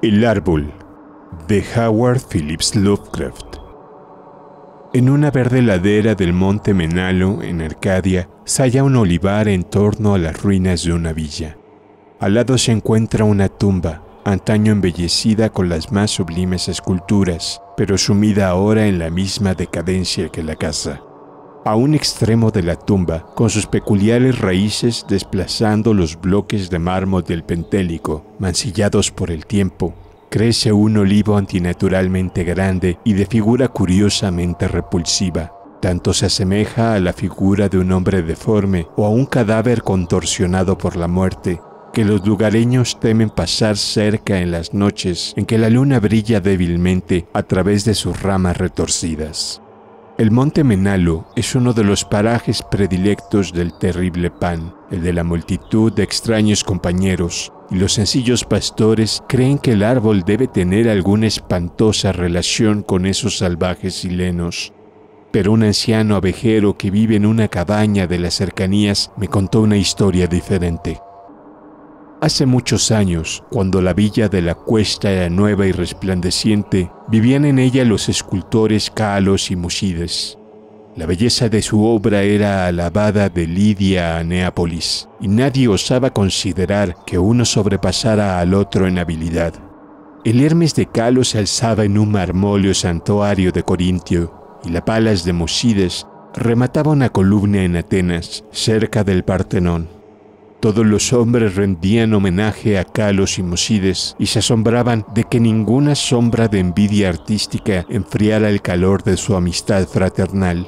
El árbol de Howard Phillips Lovecraft. En una verde ladera del monte Menalo, en Arcadia, se halla un olivar en torno a las ruinas de una villa. Al lado se encuentra una tumba, antaño embellecida con las más sublimes esculturas, pero sumida ahora en la misma decadencia que la casa a un extremo de la tumba, con sus peculiares raíces desplazando los bloques de mármol del Pentélico, mancillados por el tiempo, crece un olivo antinaturalmente grande y de figura curiosamente repulsiva. Tanto se asemeja a la figura de un hombre deforme o a un cadáver contorsionado por la muerte, que los lugareños temen pasar cerca en las noches en que la luna brilla débilmente a través de sus ramas retorcidas. El monte Menalo es uno de los parajes predilectos del terrible Pan, el de la multitud de extraños compañeros, y los sencillos pastores creen que el árbol debe tener alguna espantosa relación con esos salvajes silenos. Pero un anciano abejero que vive en una cabaña de las cercanías me contó una historia diferente. Hace muchos años, cuando la villa de la cuesta era nueva y resplandeciente, vivían en ella los escultores Calos y Musides. La belleza de su obra era alabada de Lidia a Neápolis, y nadie osaba considerar que uno sobrepasara al otro en habilidad. El Hermes de Calos se alzaba en un marmóleo santuario de Corintio, y la Palas de Musides remataba una columna en Atenas, cerca del Partenón. Todos los hombres rendían homenaje a Calos y Musides y se asombraban de que ninguna sombra de envidia artística enfriara el calor de su amistad fraternal.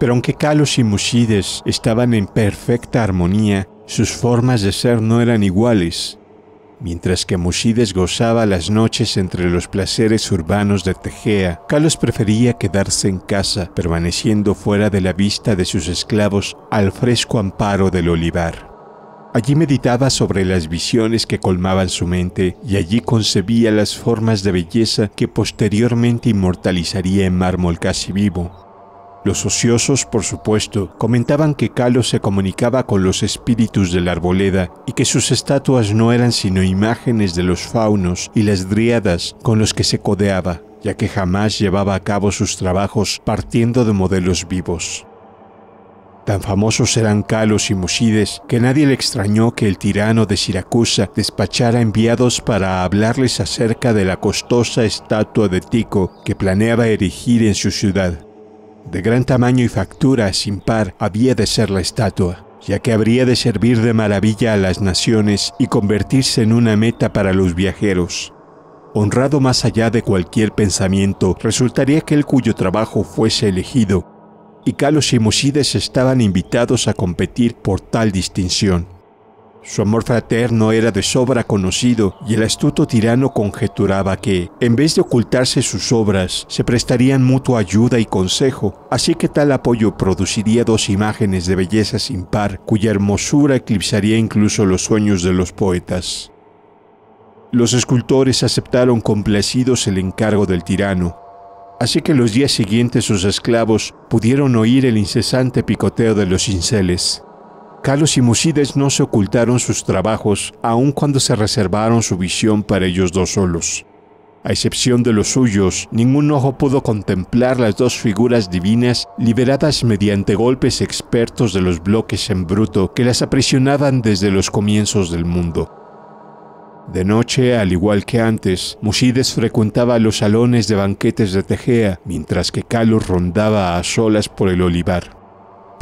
Pero aunque Calos y Musides estaban en perfecta armonía, sus formas de ser no eran iguales, Mientras que Musides gozaba las noches entre los placeres urbanos de Tegea, Carlos prefería quedarse en casa, permaneciendo fuera de la vista de sus esclavos al fresco amparo del olivar. Allí meditaba sobre las visiones que colmaban su mente y allí concebía las formas de belleza que posteriormente inmortalizaría en mármol casi vivo, los ociosos, por supuesto, comentaban que Calo se comunicaba con los espíritus de la arboleda y que sus estatuas no eran sino imágenes de los faunos y las dríadas con los que se codeaba, ya que jamás llevaba a cabo sus trabajos partiendo de modelos vivos. Tan famosos eran Calos y Musides que nadie le extrañó que el tirano de Siracusa despachara enviados para hablarles acerca de la costosa estatua de Tico que planeaba erigir en su ciudad de gran tamaño y factura sin par había de ser la estatua, ya que habría de servir de maravilla a las naciones y convertirse en una meta para los viajeros. Honrado más allá de cualquier pensamiento, resultaría aquel cuyo trabajo fuese elegido, y Calos y Musides estaban invitados a competir por tal distinción. Su amor fraterno era de sobra conocido y el astuto tirano conjeturaba que, en vez de ocultarse sus obras, se prestarían mutua ayuda y consejo, así que tal apoyo produciría dos imágenes de belleza sin par, cuya hermosura eclipsaría incluso los sueños de los poetas. Los escultores aceptaron complacidos el encargo del tirano, así que los días siguientes sus esclavos pudieron oír el incesante picoteo de los cinceles. Kalos y Musides no se ocultaron sus trabajos aun cuando se reservaron su visión para ellos dos solos. A excepción de los suyos, ningún ojo pudo contemplar las dos figuras divinas liberadas mediante golpes expertos de los bloques en bruto que las aprisionaban desde los comienzos del mundo. De noche, al igual que antes, Musides frecuentaba los salones de banquetes de Tegea, mientras que Kalos rondaba a solas por el olivar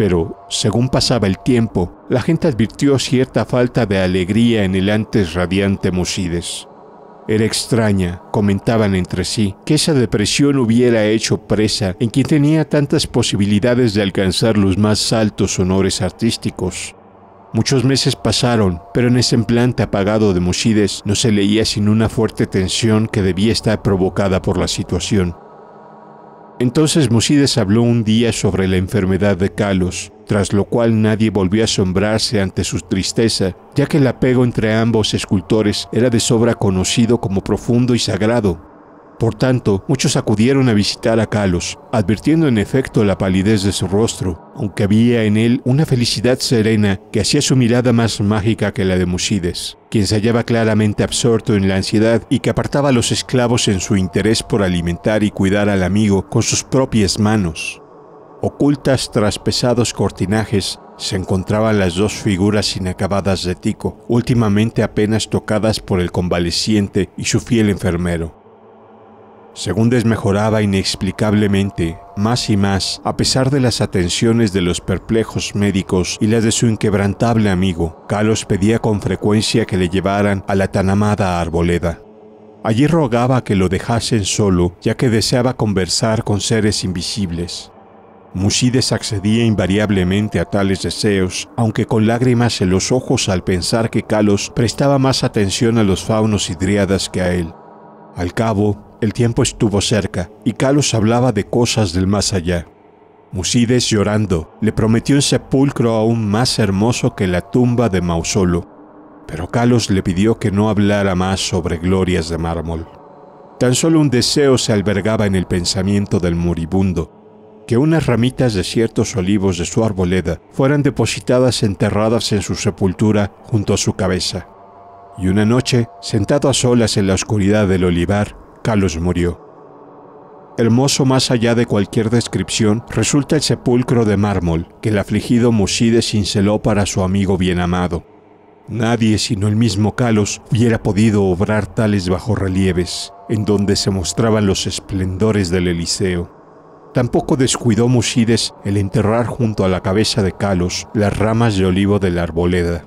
pero según pasaba el tiempo, la gente advirtió cierta falta de alegría en el antes radiante Musides. Era extraña, comentaban entre sí, que esa depresión hubiera hecho presa en quien tenía tantas posibilidades de alcanzar los más altos honores artísticos. Muchos meses pasaron, pero en ese semblante apagado de Musides no se leía sin una fuerte tensión que debía estar provocada por la situación. Entonces Musides habló un día sobre la enfermedad de Calos, tras lo cual nadie volvió a asombrarse ante su tristeza, ya que el apego entre ambos escultores era de sobra conocido como profundo y sagrado. Por tanto, muchos acudieron a visitar a Kalos, advirtiendo en efecto la palidez de su rostro, aunque había en él una felicidad serena que hacía su mirada más mágica que la de Musides, quien se hallaba claramente absorto en la ansiedad y que apartaba a los esclavos en su interés por alimentar y cuidar al amigo con sus propias manos. Ocultas tras pesados cortinajes, se encontraban las dos figuras inacabadas de Tico, últimamente apenas tocadas por el convaleciente y su fiel enfermero. Según desmejoraba inexplicablemente, más y más, a pesar de las atenciones de los perplejos médicos y las de su inquebrantable amigo. Carlos pedía con frecuencia que le llevaran a la tan amada arboleda. Allí rogaba que lo dejasen solo, ya que deseaba conversar con seres invisibles. Musides accedía invariablemente a tales deseos, aunque con lágrimas en los ojos al pensar que Kalos prestaba más atención a los faunos y dríadas que a él. Al cabo, el tiempo estuvo cerca y Kalos hablaba de cosas del más allá. Musides llorando le prometió un sepulcro aún más hermoso que la tumba de Mausolo, pero Kalos le pidió que no hablara más sobre glorias de mármol. Tan solo un deseo se albergaba en el pensamiento del moribundo, que unas ramitas de ciertos olivos de su arboleda fueran depositadas enterradas en su sepultura junto a su cabeza. Y una noche, sentado a solas en la oscuridad del olivar, Calos murió. Hermoso más allá de cualquier descripción, resulta el sepulcro de mármol que el afligido Musides cinceló para su amigo bien amado. Nadie sino el mismo Calos hubiera podido obrar tales bajorrelieves, en donde se mostraban los esplendores del Eliseo. Tampoco descuidó Musides el enterrar junto a la cabeza de Calos las ramas de olivo de la arboleda.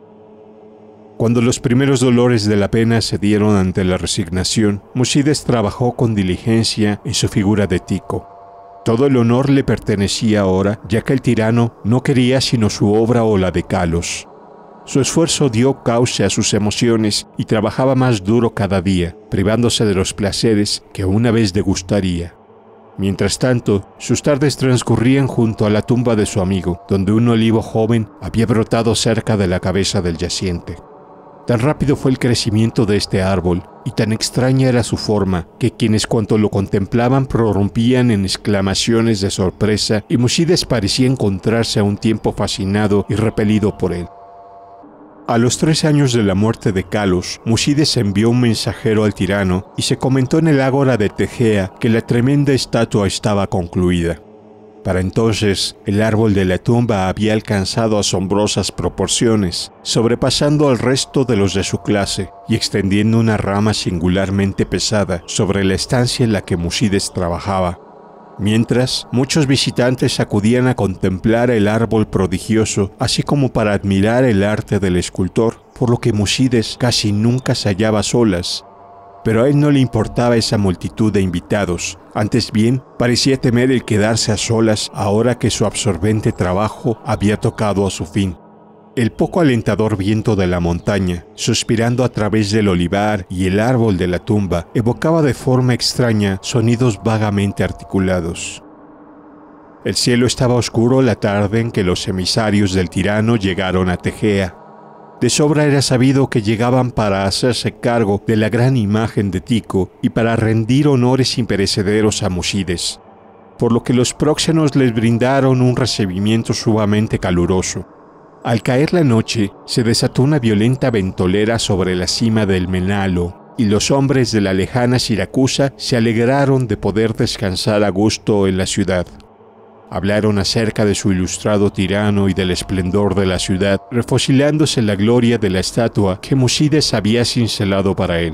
Cuando los primeros dolores de la pena se dieron ante la resignación, Musides trabajó con diligencia en su figura de Tico. Todo el honor le pertenecía ahora, ya que el tirano no quería sino su obra o la de Calos. Su esfuerzo dio cauce a sus emociones y trabajaba más duro cada día, privándose de los placeres que una vez degustaría. Mientras tanto, sus tardes transcurrían junto a la tumba de su amigo, donde un olivo joven había brotado cerca de la cabeza del yaciente. Tan rápido fue el crecimiento de este árbol y tan extraña era su forma que quienes cuanto lo contemplaban prorrumpían en exclamaciones de sorpresa y Musides parecía encontrarse a un tiempo fascinado y repelido por él. A los tres años de la muerte de Kalos, Musides envió un mensajero al tirano y se comentó en el ágora de Tegea que la tremenda estatua estaba concluida. Para entonces, el árbol de la tumba había alcanzado asombrosas proporciones, sobrepasando al resto de los de su clase y extendiendo una rama singularmente pesada sobre la estancia en la que Musides trabajaba. Mientras, muchos visitantes acudían a contemplar el árbol prodigioso, así como para admirar el arte del escultor, por lo que Musides casi nunca se hallaba solas, pero a él no le importaba esa multitud de invitados. Antes bien, parecía temer el quedarse a solas ahora que su absorbente trabajo había tocado a su fin. El poco alentador viento de la montaña, suspirando a través del olivar y el árbol de la tumba, evocaba de forma extraña sonidos vagamente articulados. El cielo estaba oscuro la tarde en que los emisarios del tirano llegaron a Tegea. De sobra era sabido que llegaban para hacerse cargo de la gran imagen de Tico y para rendir honores imperecederos a Musides, por lo que los próxenos les brindaron un recibimiento sumamente caluroso. Al caer la noche, se desató una violenta ventolera sobre la cima del Menalo, y los hombres de la lejana Siracusa se alegraron de poder descansar a gusto en la ciudad. Hablaron acerca de su ilustrado tirano y del esplendor de la ciudad, refocilándose la gloria de la estatua que Musides había cincelado para él.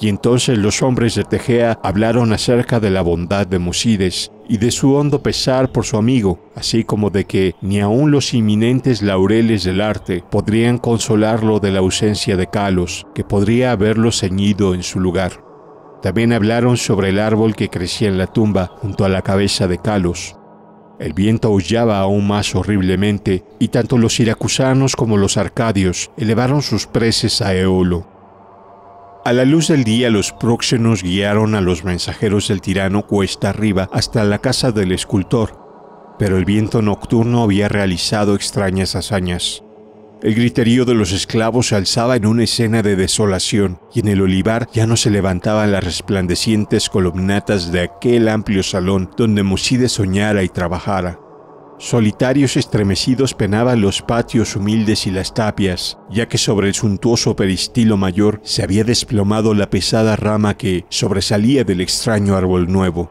Y entonces los hombres de Tegea hablaron acerca de la bondad de Musides y de su hondo pesar por su amigo, así como de que ni aun los inminentes laureles del arte podrían consolarlo de la ausencia de Calos, que podría haberlo ceñido en su lugar. También hablaron sobre el árbol que crecía en la tumba junto a la cabeza de Calos, el viento aullaba aún más horriblemente, y tanto los siracusanos como los arcadios elevaron sus preces a Eolo. A la luz del día los próxenos guiaron a los mensajeros del tirano cuesta arriba hasta la casa del escultor, pero el viento nocturno había realizado extrañas hazañas. El griterío de los esclavos se alzaba en una escena de desolación, y en el olivar ya no se levantaban las resplandecientes columnatas de aquel amplio salón donde Muside soñara y trabajara. Solitarios estremecidos penaban los patios humildes y las tapias, ya que sobre el suntuoso peristilo mayor se había desplomado la pesada rama que sobresalía del extraño árbol nuevo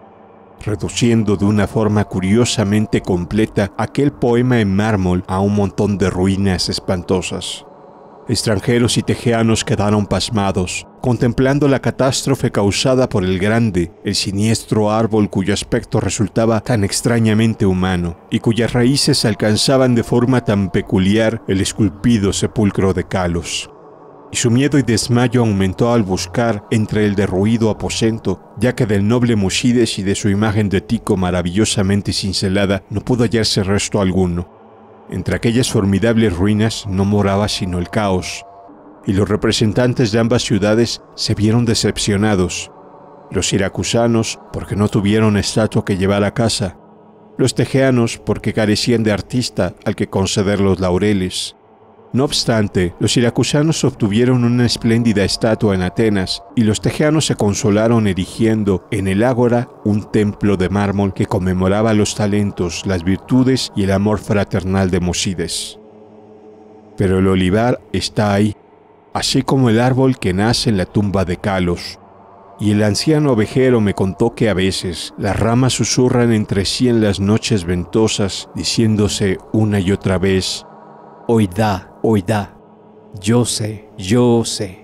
reduciendo de una forma curiosamente completa aquel poema en mármol a un montón de ruinas espantosas. Extranjeros y tejanos quedaron pasmados, contemplando la catástrofe causada por el grande, el siniestro árbol cuyo aspecto resultaba tan extrañamente humano y cuyas raíces alcanzaban de forma tan peculiar el esculpido sepulcro de Kalos y su miedo y desmayo aumentó al buscar entre el derruido aposento, ya que del noble Musides y de su imagen de Tico maravillosamente cincelada no pudo hallarse resto alguno. Entre aquellas formidables ruinas no moraba sino el caos, y los representantes de ambas ciudades se vieron decepcionados. Los siracusanos porque no tuvieron estatua que llevar a casa, los tejeanos porque carecían de artista al que conceder los laureles, no obstante, los siracusanos obtuvieron una espléndida estatua en Atenas y los tejanos se consolaron erigiendo en el ágora un templo de mármol que conmemoraba los talentos, las virtudes y el amor fraternal de Mosides. Pero el olivar está ahí, así como el árbol que nace en la tumba de Calos. Y el anciano ovejero me contó que a veces las ramas susurran entre sí en las noches ventosas, diciéndose una y otra vez, da, Oida, Yo sé, yo sé.